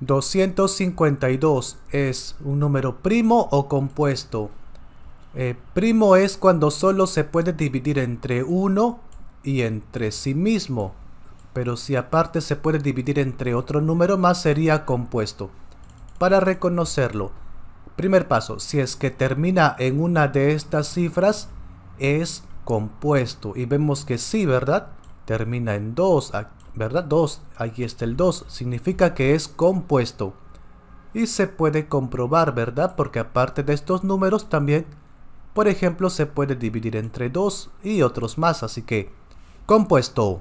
252 es un número primo o compuesto. Eh, primo es cuando solo se puede dividir entre uno y entre sí mismo. Pero si aparte se puede dividir entre otro número más sería compuesto. Para reconocerlo, primer paso, si es que termina en una de estas cifras, es compuesto. Y vemos que sí, ¿verdad? termina en 2, ah, ¿verdad? 2, aquí está el 2, significa que es compuesto. Y se puede comprobar, ¿verdad? Porque aparte de estos números también, por ejemplo, se puede dividir entre 2 y otros más, así que compuesto.